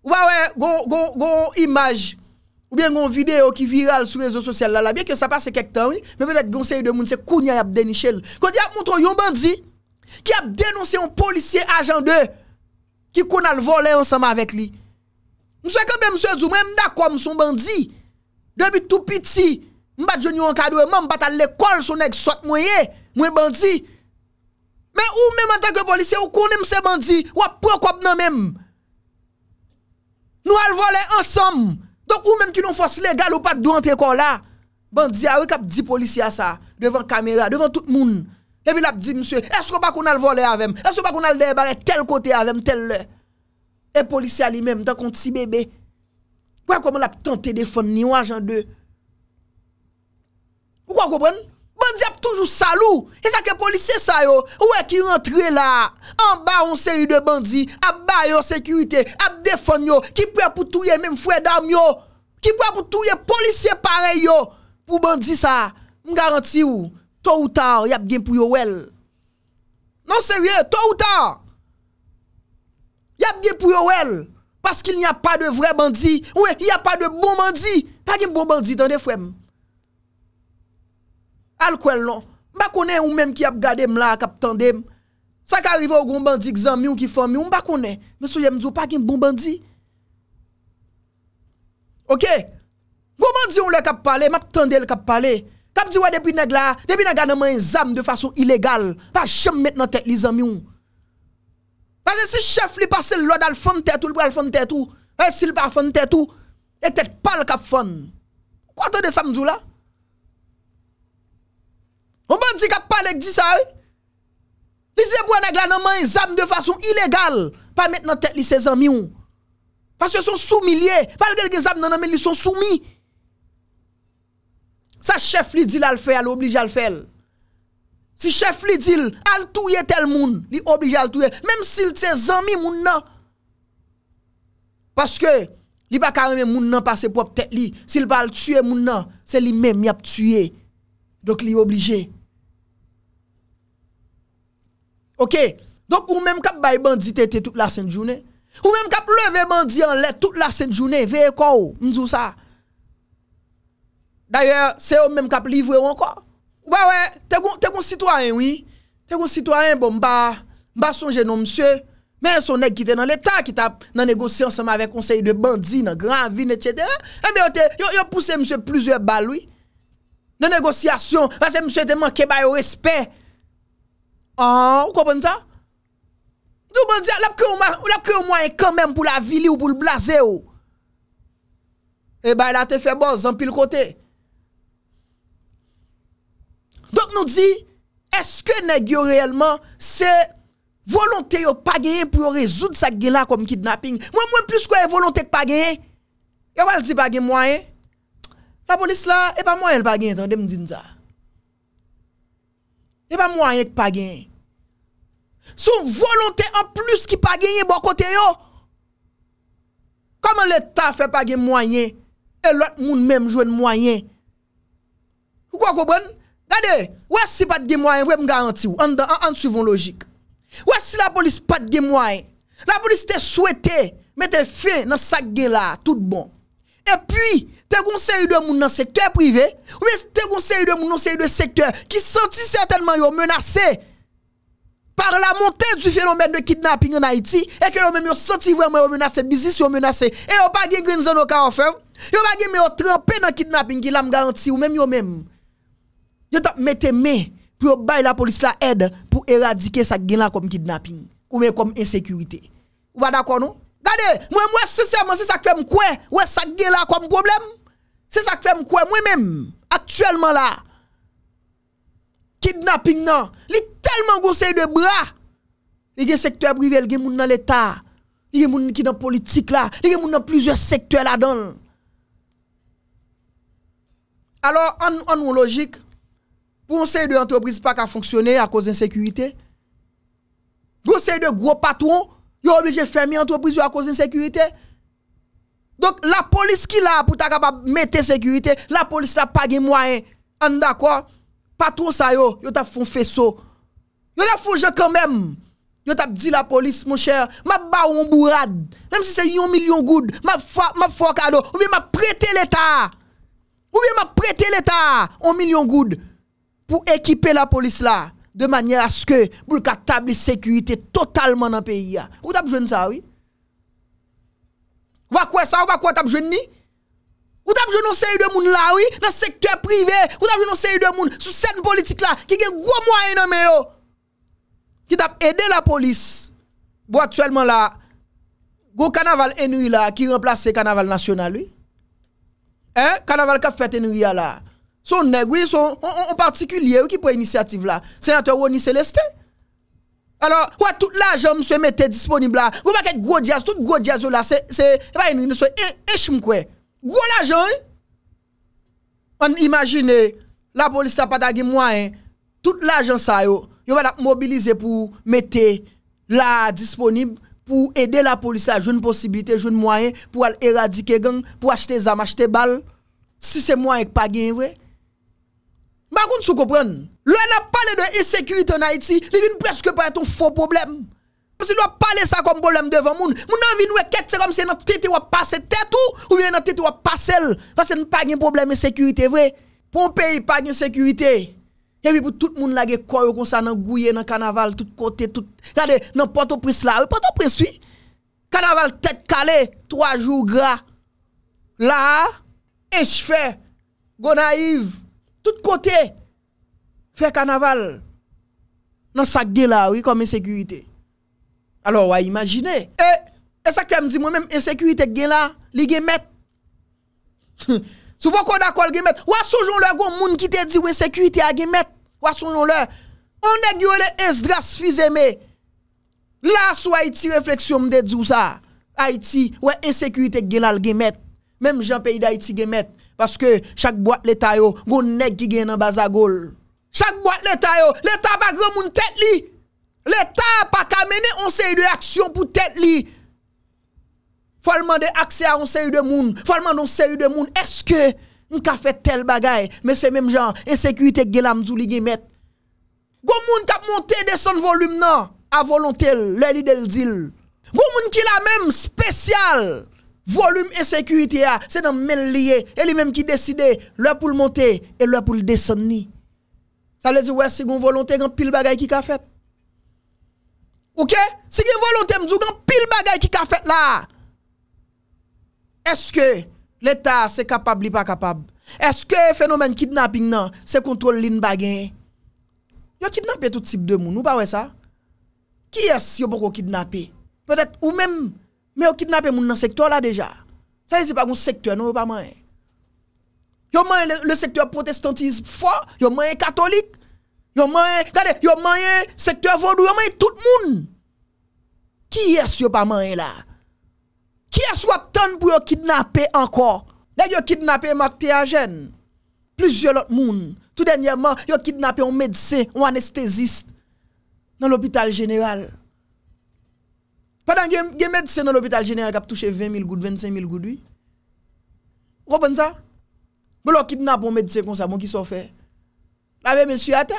ou, ou wè wè, gon, gon, gon, imaj, ou bè yon vide ou ki viral sou rezo sosyal lala. Biè ki yo sa passe kek tan wè, mè vè zè konseyi de moun se koun yon ap denichè lè. Kon di ap moutro yon bandzi, ki ap denonsè yon polisye ajande, ki koun al volè yon sama avèk li. Mousè kèmè mousè zoumè, mdakwa mousè yon bandzi. Debi tout piti, mbat jenyo an kado e man, mbat al lekol son ek sot mwen ye, mwen bandi. Men ou men mwen tanke polisi, ou konen mse bandi, wap pro kop nan men. Nou al vole ansam, donk ou men ki non fos legal ou pat do antre kon la. Bandi, awe kap di polisi a sa, devan kamera, devan tout moun. Ebi la ap di msye, esko pa kon al vole avem, esko pa kon al deybare tel kote avem, tel le. E polisi a li men, tan kon ti bebe. Ouè kwa mwen api tante defon ni wajan bon de? Ouè kwa mwen? Bandi api toujou salou. E sa ke polisye sa yo. Ouè ki rentre la. An ba on seri de bandi. A ba yo non, sekurite. A defon yo. Ki pou api touye mèm fwe dam yo. Ki pou api touye polisye pare yo. Pou bandi sa. M garanti yo. To ou ta, yap gen pou yo wel. Nan seri e, to ou ta. Yap gen pou yo wel. Ouè kwa mwen? Paske il n'ya pa de vre bandi, oue, il n'ya pa de bon bandi, pa gen bon bandi tan de fwem. Al kwen lon, mba kone ou menm ki ap gade mla kap tande m. Sa ka rive ou goun bandi gzanm yon ki fwem yon, mba kone, mwen sou jem di ou pa gen bon bandi. Ok, goun bandi ou lè kap pale, map tande lè kap pale. Kap di wè depi neg la, depi neg gade mwen zanm de fwasyon ilegal, pa chem met nan tek li zanm yon. Pase si chef li pase l loda al fon tetou, l pou al fon tetou, Pase si l pou al fon tetou, l tete pal kap fon. Kwa ton de samzou la? Ou ban di kap pal ek di sa e? Li ze pou an agla nanman y zanm de fason ilegal, Pase men nan tete li se zanm yon. Pase son soumi li e, pal gen non, y non, zanm nanman li son soumi. Sa chef li di la l fe al, oblige la l fe al. Si chef li dil, al touye tel moun, li oblige al touye. Mem si li tse zami moun nan. Paske, li pa karemen moun nan pase pop tek li. Si li pa al tue moun nan, se li men mi ap tue. Dok li oblige. Ok, donk ou menm kap bay bandi tete tout la sen jounen? Ou menm kap leve bandi an let tout la sen jounen? Veye kwa ou? Ndou sa? Daya, se ou menm kap livwe wankwa? Wè wè, te kon sitwoyen wè, te kon sitwoyen bon mba, mba non, son jenon msye, mwen son neg ki te nan letan ki ta nan negosyon seman avè konsey de bandi nan gran vin etche de la. E mbe yo te, yo pousse msye plizye bal wè, nan negosyasyon, wazè msye te manke bay o respè. An, ou kopon sa? Dou bandi, lèp ki ou mwen kan men pou la vili ou pou l'blaze ou. E bay la te feboz, zan pil kotey. Donk nou di, eske ne gyo reyelman se volonte yo pa genyen pou yo rezoud sa genya kom kidnapping? Mwen mwen plus kwa e volonte kwa pa genyen? Yawal di pa genyen mwanyen? La ponis la, e pa mwanyen l pa genyen donk demn di nza. E pa mwanyen kwa pa genyen. Sou volonte an plus ki pa genyen bo kote yo. Koman le taf e pa genyen mwanyen? E lot moun menm jwen mwanyen. Kou kwa kou bonn? Regardez, ou si pas de moyen, vous me garantir, en, en, en suivant logique. Ouais si la police pas de moyen, la police te souhaité mettre fin dans sac là, tout bon. Et puis, te conseil de moun dans secteur privé, ou te te conseil de moun dans secteur secteur qui senti certainement yo menacé par la montée du phénomène de kidnapping en Haïti et que yon même yon senti vraiment yon menacé business yo menacé et yon pas gen green zone au Ils yo pas gen mais yo trempé dans kidnapping qui la ou même yon même Yo tap mette me, pou yo bay la polis la ed, pou eradike sa gen la kom kidnapping, ou men kom insekurite. Ou va dako nou? Gade, mwen mwen seseyman se sa kwe mkwe, mwen sa gen la kom problem, se sa kwe mkwe mwen mwen, aktuelman la, kidnapping nan, li telman gosey de bra, li gen sektue privel, li gen moun nan l'Etat, li gen moun nan politik la, li gen moun nan plizye sektue la don. Alo, an ou logik, Conseil de entreprises pas qu'à fonctionner à cause d'insécurité. Conseil de gros patrons, yo obligé de fermer entreprise à cause d'insécurité. Donc la police qui là pour ta capable mettre sécurité, la police là pas de moyen. On d'accord Patron ça yo, yo t'a font faisceau. Yo t'a font jeu quand même. Yo t'a dit la police mon cher, m'a ba un bourrade. Même si c'est un million goud, m'a fo m'a cadeau ou bien m'a prêter l'état. Ou bien m'a prêter l'état 1 million goud pour équiper la police là de manière à ce que pour la sécurité totalement dans le pays. Vous avez besoin de ça, oui? Vous Ou quoi ça, ou quoi besoin de Ou t'as besoin de série de monde là, oui? Dans le secteur privé, ou t'as besoin de série de monde sous cette politique là, qui a gros moyen dans qui t'a aidé la police. Bon, actuellement là, gros carnaval ennui là, qui remplace le carnaval national, oui? Hein? Carnaval qu'a fait ennui là. Son negwe, son... On partikulye wè ki pou inisiativ la. Senyateur wè ni seleste. Alo, kwa tout la jen mse mète disponibla. Mwè pa ket gwo djaz, tout gwo djaz yo la, se, se, se, se, se, se, se, se, se, se, se, se, se, se, se, se, se, se, se. Gwo la jen, an imagine, la polisa patage mwen, tout la jen sa yo, yo va da mobilize pou mète la disponib, pou ede la polisa joun posibite, joun mwen, pou al eradike gen, pou achete zam, achete bal, si se mwen yèk pagyen wè, Bakoun sou kopren? Loi nan pale de e-sekurite nan Haiti, li vin preske pa eton fo problem. Mwen se lwa pale sa kom bolem devan moun. Mwen nan vin we ket se kom se nan tete wapase tete ou, ou vien nan tete wapase l. Fase nan pa gen problem e-sekurite vwe. Pon pe, pa gen sekurite. Ewi pou tout moun la ge koryo konsa nan gouye nan kanaval, tout kote, tout. Yade nan poto pris la, poto pris wii. Kanaval tete kale, 3 jou gra. La, e jfe, gona yiv, Tout kote, fè kanaval, nan sak gen la wè kom insekuitè. Alo wè imagine, e, e sa kem di mwen mèm insekuitè gen la, li gen met. [LAUGHS] Sou pokon d'akol gen met. Wè soujoun lè goun moun ki te di wè insekuitè a gen met. Wè soujoun lè, onè gyou lè es dras fizè mè. La sou Haiti refleksyon mde djousa. Haiti, wè insekuitè gen la l gen met. Mèm jan peyi d'Haiti gen met. Paske chak boat leta yo, goun neg ki gen nan bazagol. Chak boat leta yo, leta pa goun moun tet li. Leta pa kamene onsey de aksyon pou tet li. Falman de aksyon ansey de moun, falman ansey de moun, eske mka fet tel bagay, me se menm jan, ensekwite gilam zuli gemet. Goun moun kap monte deson volum nan, avolontel, leli del zil. Goun moun ki la menm spesyal, volume e sekuite ya, se nan men liye, e li men ki deside, lè pou l montè, e lè pou l desonni. Sa le zi wè, se gen volonte gen pil bagay ki ka fèt. Ouke? Se gen volonte mzou, gen pil bagay ki ka fèt la. Eske, l'Etat se kapab li pa kapab. Eske fenomen kidnapping nan, se kontrol lin bagay. Yo kidnapè tout tip de moun, ou pa wè sa? Ki es yo boko kidnapè? Petè ou men, Mais on kidnappé moun dans secteur là déjà. Ça c'est pas un secteur non pas moyen. Yo ont le, le, secteur protestantisme fort, yo manqué catholique, yo ils regardez, yo le secteur vaudou, yo manqué tout le monde. Qui est-ce yo pas moyen là Qui est-ce qu'on tente pour kidnapper encore Là yo kidnappé Marc Théagène. Plusieurs autres monde. Tout dernièrement, yo kidnappé un médecin, un anesthésiste dans l'hôpital général. Fadan gen medise nan l'hobital genel kap touche 20.000 goud, 25.000 goud yi. Gopan sa? Belon kidnap ou medise kon sa bon ki sofe. La ve men suyate.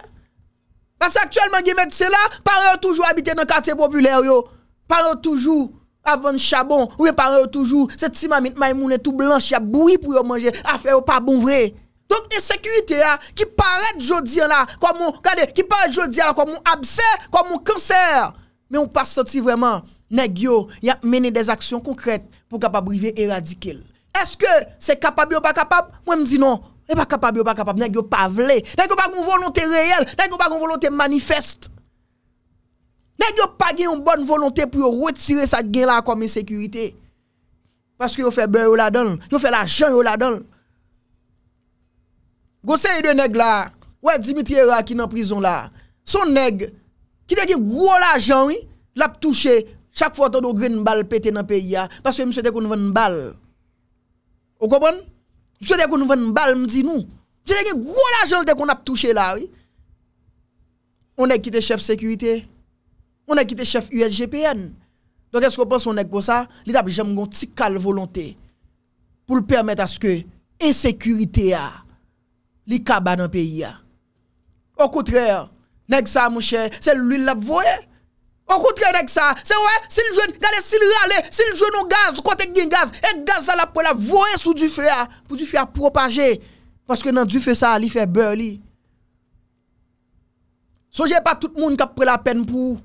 Bas aktuelman gen medise la, pare yo toujou habite nan kate populer yo. Pare yo toujou avan chabon. Ouye pare yo toujou set si mamit maymoune tout blanche ya boui pou yo manje. Afè yo pa bon vre. Donk e sekurite ya ki pare jodi la. Kwa moun kade, ki pare jodi la kwa moun abse, kwa moun kanser. Men ou pas soti vreman. Neg yo ya mene des aksyon konkret pou kapabrive eradike. Eske se kapab yo pa kapab? Mwen mzi non. E pa kapab yo pa kapab. Neg yo pa vle. Neg yo pa konvolonte reyel. Neg yo pa konvolonte manifest. Neg yo pa gen yon bonvolonte pou yo wetire sa gen la komi sekurite. Paske yo fe ben yo la don. Yo fe la jan yo la don. Gose yon de neg la. Ou e Dimitri Raki nan prison la. Son neg. Ki de gen gwo la jan yon. Lap touche. Chaque fois, vous avez une balle pété dans le pays, parce que monsieur qu'on vend une balle. Vous comprenez Monsieur qu'on vend une balle, me dit nous. grosse un gros l'argent qu'on a touché là, On a quitté chef sécurité. On a quitté chef USGPN. Donc est-ce qu'on pense qu'on est comme ça Il a jamais un petit cal volonté pour permettre à ce que insécurité a li dans le pays. Au contraire, nèg ça mon cher, c'est lui l'a voyé. Ou koutre yon ek sa, se wè, sil jwen, gade sil jwen ale, sil jwen nou gaz, kote gen gaz, e gaz sa la pou la vwoye sou du fè a, pou du fè a propaje, paske nan du fè sa li fè beur li. Sonje e pa tout moun kap pre la pen pou,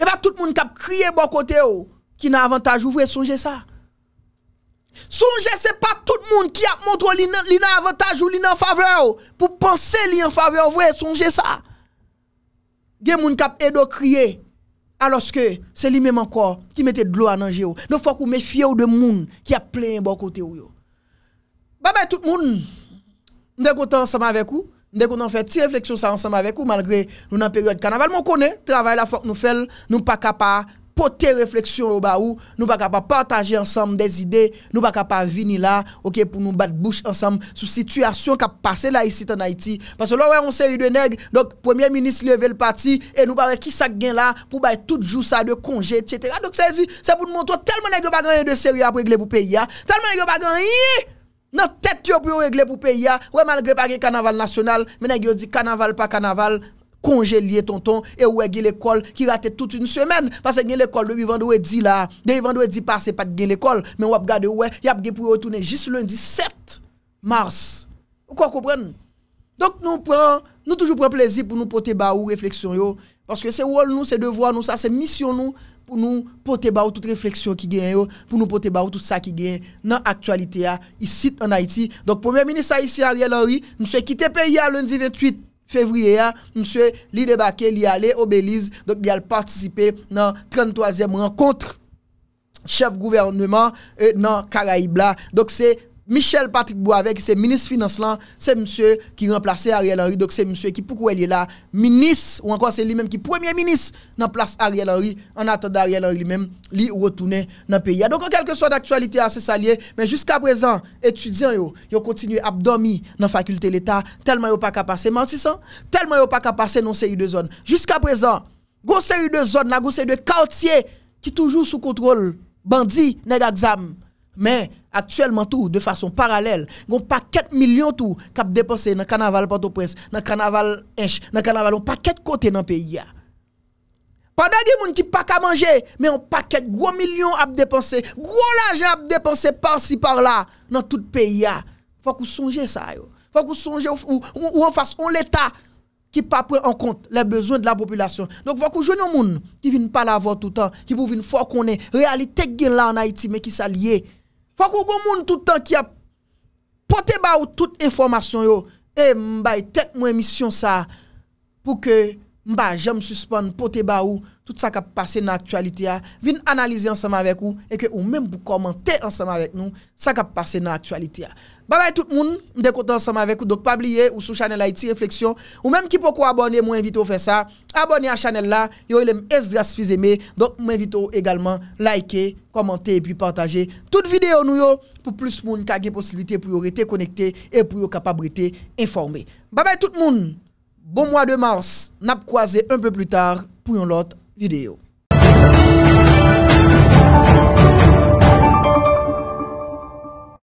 e pa tout moun kap kriye bon kote ou, ki nan avantaj ou, vwoye sonje sa. Sonje se pa tout moun ki ap montrou li nan avantaj ou li nan fave ou, oh, pou panse li nan fave ou, oh, vwoye sonje sa. Gen moun kap edo kriye aloske se li menman kor ki mette dlo ananje ou. Nou fok ou mefye ou de moun ki ap plen bo kote ou yo. Ba bay tout moun, mdek wotan ansama avek ou, mdek wotan fè ti refleksyon sa ansama avek ou malgre nou nan peryode kanaval. Mwen kone, travay la fok nou fèl, nou pa kapa. Po te refleksyon ou ba ou, nou pa ka pa pataje ansam des ide, nou pa ka pa vini la, ok, pou nou bat bouch ansam sou situasyon ka pase la isi tan Haiti. Paso lò wè yon seri de neg, dok premier minis leve l'pati, e nou pa wè ki sak gen la pou bay tout jou sa de konjet, etc. Dok se zi, se pou nou montro tel mè neg yo bagan yon de seri a pregle pou peyi a, tel mè neg yo bagan yi, nou tet yo pregle pou peyi a, wè mè neg yo bagan yon kanaval nasyonal, mè neg yo di kanaval pa kanaval. konje liye ton ton, e wè gen l'ekol ki rate tout yon semen, pase gen l'ekol de vivan do e di la, de vivan do e di pa se pat gen l'ekol, men wè ap gade wè, yap gen pou yon toune jis lundi 7 mars. Ou kwa koupren? Donk nou pren, nou toujou pren plezi pou nou pote ba ou refleksyon yo, paske se wol nou, se devwa nou, sa se misyon nou, pou nou pote ba ou tout refleksyon ki gen yo, pou nou pote ba ou tout sa ki gen, nan aktualite ya, y sit an Haiti. Donk pwemè minisa yisi Ariel Henry, nou se kite pe yi a lundi 28, fevriye a, mswe li debake li ale obeliz, dok li ale participe nan 33e mwen kontre chef gouvernement nan euh, Karaibla, dok se Michel Patrick Bouave, ki se minis finance lan, se msye ki remplace Ariel Henry, dok se msye ki poukou elye la, minis, ou ankon se li menm ki premier minis, nan plase Ariel Henry, an atanda Ariel Henry li menm, li wotoune nan peyi. A, donk an kelke so d'aktualite ase sa liye, men jiska prezan, etudyan yo, yo kontinye abdomi nan fakulte l'Etat, telman yo pa ka pase, mantisan, telman yo pa ka pase non se yu de zon. Jiska prezan, go se yu de zon, la go se yu de kantye, ki toujou sou kontrol, bandi nega gzam. Men, aktuelman tou, de fason paralel, goun paket milyon tou, kap depanse nan kanaval pantoprense, nan kanaval enche, nan kanaval, goun paket kote nan peyi ya. Pada di moun ki pak a manje, men goun paket gwo milyon ap depanse, gwo laje ap depanse, par si par la, nan tout peyi ya. Fak ou sonje sa yo. Fak ou sonje ou ou an fason l'Etat ki pa pre an kont le bezon de la populasyon. Fak ou sonje moun ki vin pa lavo tout an, ki pou vin fwa konen, realitek gen la an Haiti me ki sa liye, Fwa kou goun moun toutan ki ap pote ba ou tout informasyon yo. E mbay, tek mwen misyon sa pou ke... Mba, j'aime suspendre, pote ou tout ça qui a passé dans l'actualité, vin analyser ensemble avec vous et que ou même vous commenter ensemble avec nous, ça qui a passé dans l'actualité. Bye bye tout le monde, je ensemble avec vous. Donc, pas oublier, ou sur Channel Haïti Réflexion, ou même qui pourquoi abonner, moi invite à faire ça. Abonnez à Channel là, yo il Esdras aimé. Donc, m'invite également liker, commenter et puis partager toute vidéo nous yo pour plus moun monde qui a possibilité pour rester connecté et pour yo capable e de informer. Bye bye tout le monde! Bon mwa de mars, nap kwaze un pe plu tar pou yon lot videyo.